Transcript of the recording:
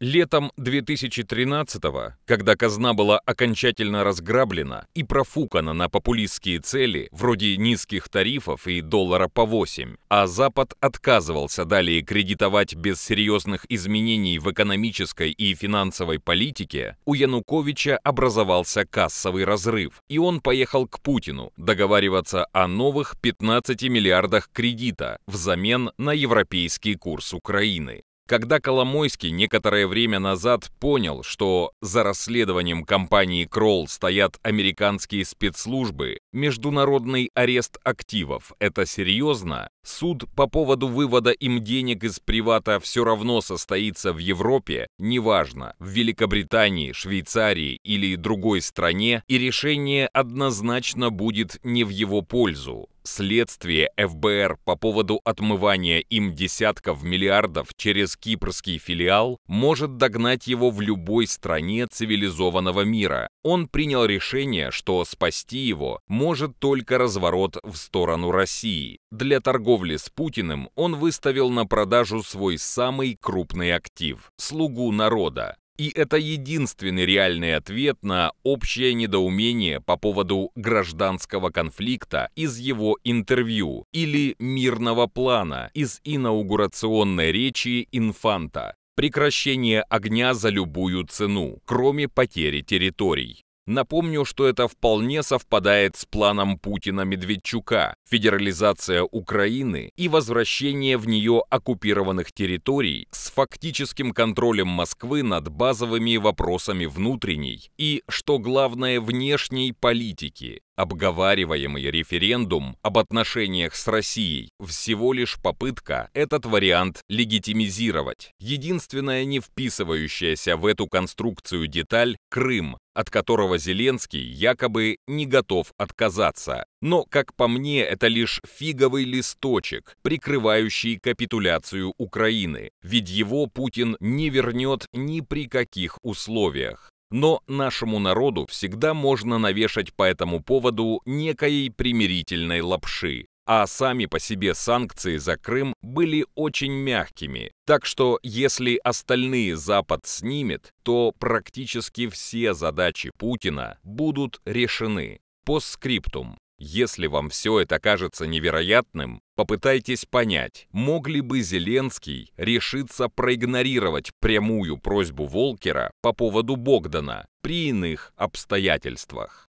Летом 2013-го, когда казна была окончательно разграблена и профукана на популистские цели, вроде низких тарифов и доллара по 8, а Запад отказывался далее кредитовать без серьезных изменений в экономической и финансовой политике, у Януковича образовался кассовый разрыв, и он поехал к Путину договариваться о новых 15 миллиардах кредита взамен на европейский курс Украины. Когда Коломойский некоторое время назад понял, что за расследованием компании «Кролл» стоят американские спецслужбы, международный арест активов – это серьезно, суд по поводу вывода им денег из привата все равно состоится в Европе, неважно, в Великобритании, Швейцарии или другой стране, и решение однозначно будет не в его пользу. Следствие ФБР по поводу отмывания им десятков миллиардов через кипрский филиал может догнать его в любой стране цивилизованного мира. Он принял решение, что спасти его может только разворот в сторону России. Для торговли с Путиным он выставил на продажу свой самый крупный актив – «Слугу народа». И это единственный реальный ответ на общее недоумение по поводу гражданского конфликта из его интервью или мирного плана из инаугурационной речи Инфанта. Прекращение огня за любую цену, кроме потери территорий. Напомню, что это вполне совпадает с планом Путина-Медведчука – федерализация Украины и возвращение в нее оккупированных территорий с фактическим контролем Москвы над базовыми вопросами внутренней и, что главное, внешней политики. Обговариваемый референдум об отношениях с Россией – всего лишь попытка этот вариант легитимизировать. Единственная не вписывающаяся в эту конструкцию деталь – Крым, от которого Зеленский якобы не готов отказаться. Но, как по мне, это лишь фиговый листочек, прикрывающий капитуляцию Украины, ведь его Путин не вернет ни при каких условиях. Но нашему народу всегда можно навешать по этому поводу некой примирительной лапши а сами по себе санкции за Крым были очень мягкими, так что если остальные Запад снимет, то практически все задачи Путина будут решены. По скриптум. Если вам все это кажется невероятным, попытайтесь понять, мог ли бы Зеленский решиться проигнорировать прямую просьбу Волкера по поводу Богдана при иных обстоятельствах.